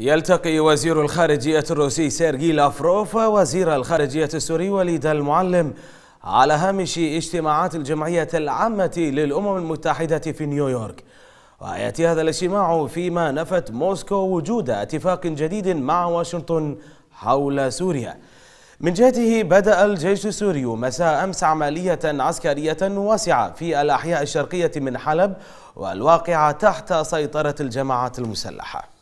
يلتقي وزير الخارجية الروسي سيرجي لافروف وزير الخارجية السوري وليد المعلم على هامش اجتماعات الجمعية العامة للأمم المتحدة في نيويورك ويأتي هذا الاجتماع فيما نفت موسكو وجود اتفاق جديد مع واشنطن حول سوريا من جهته بدأ الجيش السوري مساء أمس عملية عسكرية واسعة في الأحياء الشرقية من حلب والواقعة تحت سيطرة الجماعات المسلحة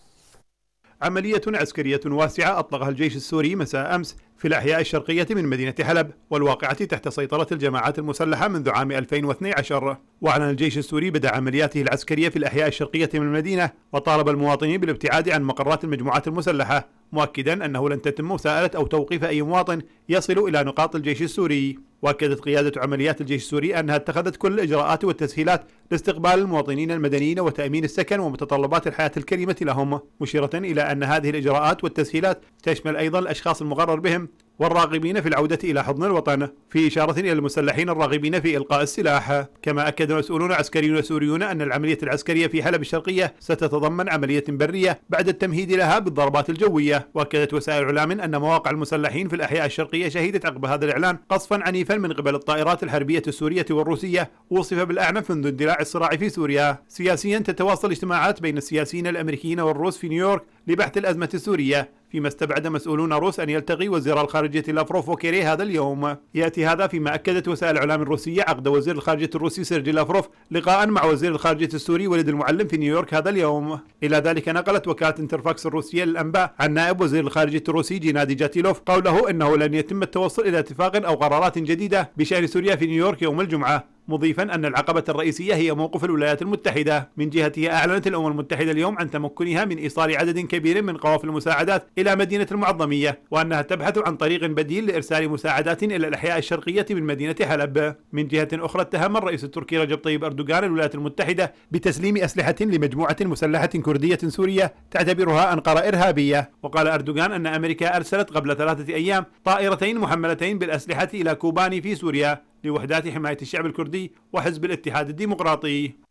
عملية عسكرية واسعة أطلقها الجيش السوري مساء أمس في الأحياء الشرقية من مدينة حلب والواقعة تحت سيطرة الجماعات المسلحة منذ عام 2012 وأعلن الجيش السوري بدء عملياته العسكرية في الأحياء الشرقية من المدينة وطالب المواطنين بالابتعاد عن مقرات المجموعات المسلحة مؤكدا أنه لن تتم مساءلة أو توقيف أي مواطن يصل إلى نقاط الجيش السوري واكدت قياده عمليات الجيش السوري انها اتخذت كل الاجراءات والتسهيلات لاستقبال المواطنين المدنيين وتامين السكن ومتطلبات الحياه الكريمه لهم، مشيره الى ان هذه الاجراءات والتسهيلات تشمل ايضا الاشخاص المغرر بهم والراغبين في العودة إلى حضن الوطن في إشارة إلى المسلحين الراغبين في إلقاء السلاح كما أكد مسؤولون عسكريون سوريون أن العملية العسكرية في حلب الشرقية ستتضمن عملية برية بعد التمهيد لها بالضربات الجوية وأكدت وسائل إعلام أن مواقع المسلحين في الأحياء الشرقية شهدت عقب هذا الإعلان قصفا عنيفا من قبل الطائرات الحربية السورية والروسية وصف بالأعنف منذ اندلاع الصراع في سوريا سياسيا تتواصل اجتماعات بين السياسيين الأمريكيين والروس في نيويورك لبحث الأزمة السورية فيما استبعد مسؤولون روس أن يلتقي وزير الخارجية لافروف وكيري هذا اليوم يأتي هذا فيما أكدت وسائل الإعلام الروسية عقد وزير الخارجية الروسي سيرجي لافروف لقاء مع وزير الخارجية السوري وليد المعلم في نيويورك هذا اليوم إلى ذلك نقلت وكالة انترفاكس الروسية للأنباء عن نائب وزير الخارجية الروسي جينادي جاتيلوف قوله أنه لن يتم التوصل إلى اتفاق أو قرارات جديدة بشأن سوريا في نيويورك يوم الجمعة مضيفا أن العقبة الرئيسية هي موقف الولايات المتحدة من جهتها أعلنت الأمم المتحدة اليوم عن تمكنها من إيصال عدد كبير من قوافل المساعدات إلى مدينة المعظمية وأنها تبحث عن طريق بديل لإرسال مساعدات إلى الأحياء الشرقية من مدينة حلب من جهة أخرى اتهم الرئيس التركي رجب طيب أردوغان الولايات المتحدة بتسليم أسلحة لمجموعة مسلحة كردية سورية تعتبرها أنقرة إرهابية وقال أردوغان أن أمريكا أرسلت قبل ثلاثة أيام طائرتين محملتين بالأسلحة إلى كوباني في سوريا لوحدات حماية الشعب الكردي وحزب الاتحاد الديمقراطي